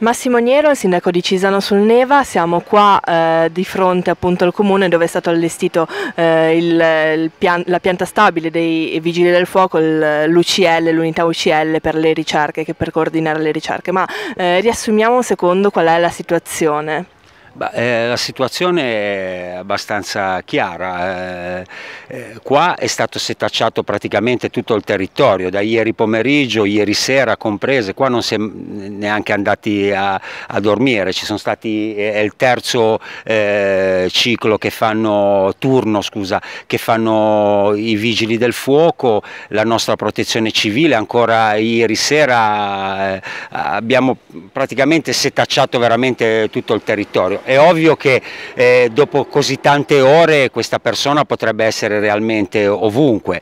Massimo Nero, il sindaco di Cisano sul Neva, siamo qua eh, di fronte appunto al comune dove è stato allestito eh, il, il pian la pianta stabile dei Vigili del Fuoco, l'UCL, l'unità UCL per le ricerche, che per coordinare le ricerche, ma eh, riassumiamo un secondo qual è la situazione. Beh, eh, la situazione è abbastanza chiara, eh, eh, qua è stato setacciato praticamente tutto il territorio, da ieri pomeriggio, ieri sera comprese, qua non si è neanche andati a, a dormire, stati, è il terzo eh, ciclo che fanno, turno scusa, che fanno i vigili del fuoco, la nostra protezione civile, ancora ieri sera eh, abbiamo praticamente setacciato veramente tutto il territorio è ovvio che eh, dopo così tante ore questa persona potrebbe essere realmente ovunque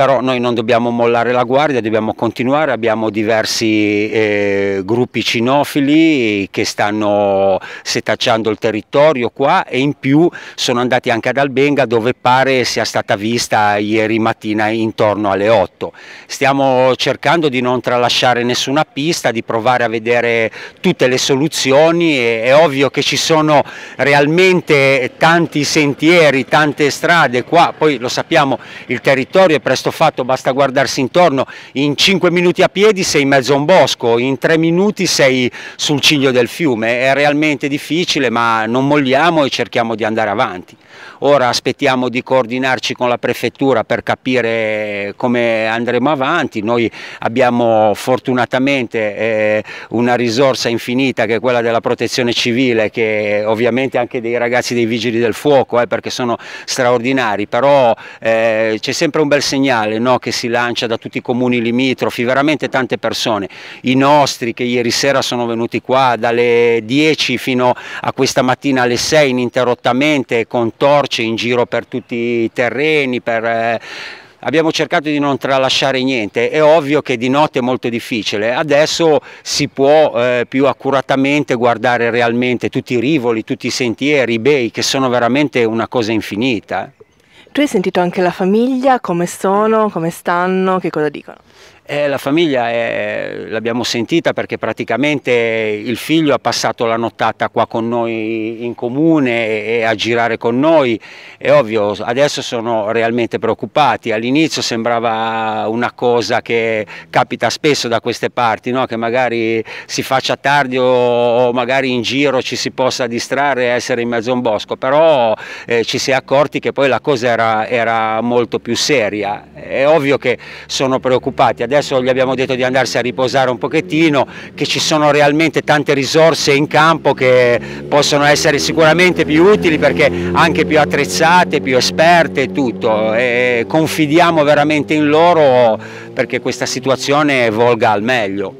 però noi non dobbiamo mollare la guardia, dobbiamo continuare, abbiamo diversi eh, gruppi cinofili che stanno setacciando il territorio qua e in più sono andati anche ad Albenga dove pare sia stata vista ieri mattina intorno alle 8. Stiamo cercando di non tralasciare nessuna pista, di provare a vedere tutte le soluzioni, è, è ovvio che ci sono realmente tanti sentieri, tante strade qua, poi lo sappiamo il territorio è presto questo fatto basta guardarsi intorno, in 5 minuti a piedi sei in mezzo a un bosco, in 3 minuti sei sul ciglio del fiume, è realmente difficile ma non molliamo e cerchiamo di andare avanti. Ora aspettiamo di coordinarci con la prefettura per capire come andremo avanti, noi abbiamo fortunatamente eh, una risorsa infinita che è quella della protezione civile che ovviamente anche dei ragazzi dei vigili del fuoco eh, perché sono straordinari, però eh, c'è sempre un bel segnale no, che si lancia da tutti i comuni limitrofi, veramente tante persone, i nostri che ieri sera sono venuti qua dalle 10 fino a questa mattina alle 6 ininterrottamente con to- torce in giro per tutti i terreni, per, eh, abbiamo cercato di non tralasciare niente, è ovvio che di notte è molto difficile, adesso si può eh, più accuratamente guardare realmente tutti i rivoli, tutti i sentieri, i bei, che sono veramente una cosa infinita. Tu hai sentito anche la famiglia, come sono, come stanno, che cosa dicono? Eh, la famiglia eh, l'abbiamo sentita perché praticamente il figlio ha passato la nottata qua con noi in comune e, a girare con noi, è ovvio, adesso sono realmente preoccupati, all'inizio sembrava una cosa che capita spesso da queste parti, no? che magari si faccia tardi o magari in giro ci si possa distrarre e essere in mezzo a un bosco, però eh, ci si è accorti che poi la cosa era, era molto più seria, è ovvio che sono preoccupati. Adesso adesso gli abbiamo detto di andarsi a riposare un pochettino, che ci sono realmente tante risorse in campo che possono essere sicuramente più utili perché anche più attrezzate, più esperte e tutto. confidiamo veramente in loro perché questa situazione volga al meglio.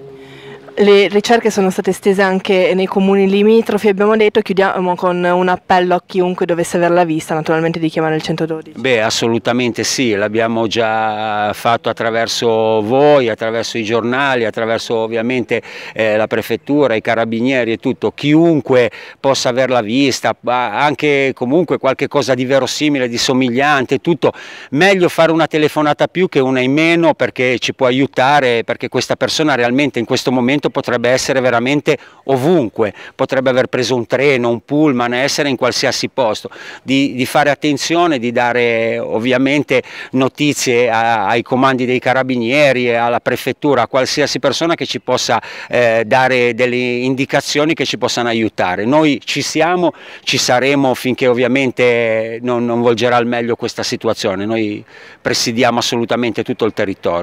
Le ricerche sono state estese anche nei comuni limitrofi, abbiamo detto, chiudiamo con un appello a chiunque dovesse averla vista, naturalmente di chiamare il 112. Beh, assolutamente sì, l'abbiamo già fatto attraverso voi, attraverso i giornali, attraverso ovviamente eh, la prefettura, i carabinieri e tutto, chiunque possa averla vista, anche comunque qualche cosa di verosimile, di somigliante, tutto, meglio fare una telefonata più che una in meno perché ci può aiutare, perché questa persona realmente in questo momento impatto potrebbe essere veramente ovunque, potrebbe aver preso un treno, un pullman, essere in qualsiasi posto, di, di fare attenzione, di dare ovviamente notizie a, ai comandi dei carabinieri, alla prefettura, a qualsiasi persona che ci possa eh, dare delle indicazioni che ci possano aiutare. Noi ci siamo, ci saremo finché ovviamente non, non volgerà al meglio questa situazione, noi presidiamo assolutamente tutto il territorio.